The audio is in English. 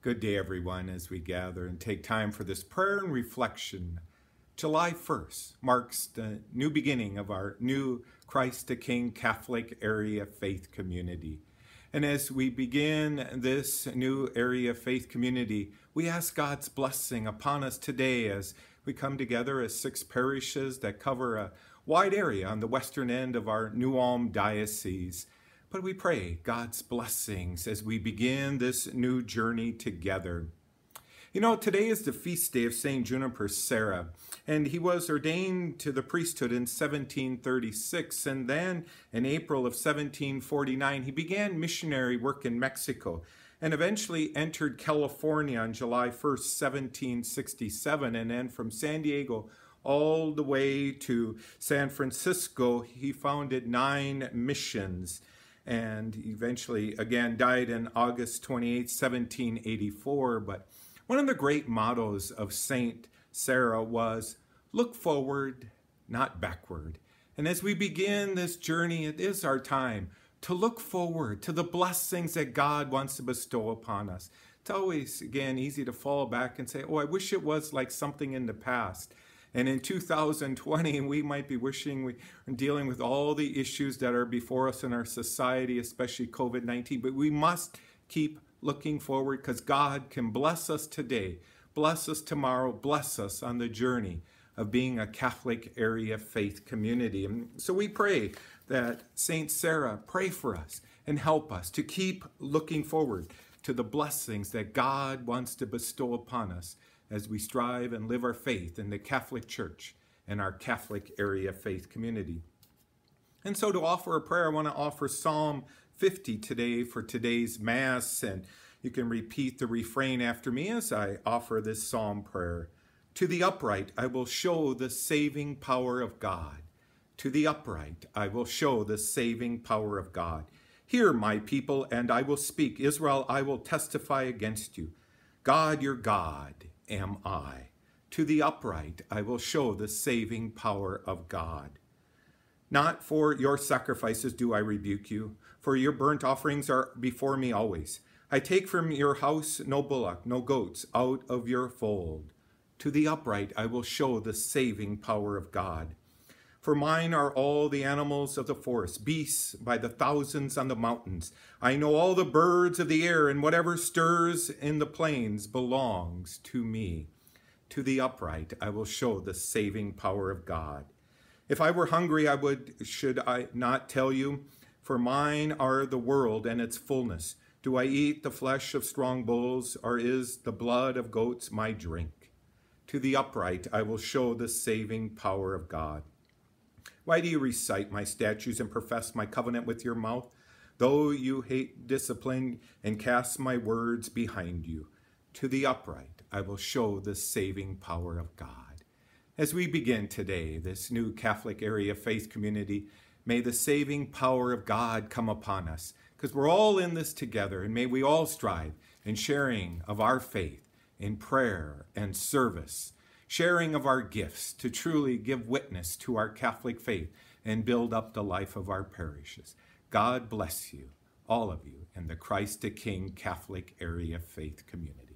Good day, everyone, as we gather and take time for this prayer and reflection. July 1st marks the new beginning of our new Christ the King Catholic Area Faith Community. And as we begin this new area of faith community, we ask God's blessing upon us today as we come together as six parishes that cover a wide area on the western end of our New Ulm Diocese. But we pray God's blessings as we begin this new journey together. You know, today is the feast day of St. Juniper Serra, and he was ordained to the priesthood in 1736. And then in April of 1749, he began missionary work in Mexico and eventually entered California on July 1st, 1767. And then from San Diego all the way to San Francisco, he founded nine missions and eventually, again, died in August 28, 1784. But one of the great mottos of Saint Sarah was look forward, not backward. And as we begin this journey, it is our time to look forward to the blessings that God wants to bestow upon us. It's always, again, easy to fall back and say, oh, I wish it was like something in the past. And in 2020, we might be wishing we are dealing with all the issues that are before us in our society, especially COVID 19. But we must keep looking forward because God can bless us today, bless us tomorrow, bless us on the journey of being a Catholic area faith community. And so we pray that St. Sarah pray for us and help us to keep looking forward to the blessings that God wants to bestow upon us as we strive and live our faith in the Catholic Church and our Catholic area faith community. And so to offer a prayer, I want to offer Psalm 50 today for today's Mass, and you can repeat the refrain after me as I offer this psalm prayer. To the upright I will show the saving power of God. To the upright I will show the saving power of God. Hear, my people, and I will speak. Israel, I will testify against you. God, your God, am I. To the upright I will show the saving power of God. Not for your sacrifices do I rebuke you, for your burnt offerings are before me always. I take from your house no bullock, no goats, out of your fold. To the upright I will show the saving power of God. For mine are all the animals of the forest, beasts by the thousands on the mountains. I know all the birds of the air, and whatever stirs in the plains belongs to me. To the upright I will show the saving power of God. If I were hungry, I would should I not tell you? For mine are the world and its fullness. Do I eat the flesh of strong bulls, or is the blood of goats my drink? To the upright I will show the saving power of God. Why do you recite my statutes and profess my covenant with your mouth? Though you hate discipline and cast my words behind you, to the upright I will show the saving power of God. As we begin today, this new Catholic area faith community, may the saving power of God come upon us, because we're all in this together, and may we all strive in sharing of our faith in prayer and service sharing of our gifts to truly give witness to our Catholic faith and build up the life of our parishes. God bless you, all of you, in the Christ the King Catholic Area Faith Community.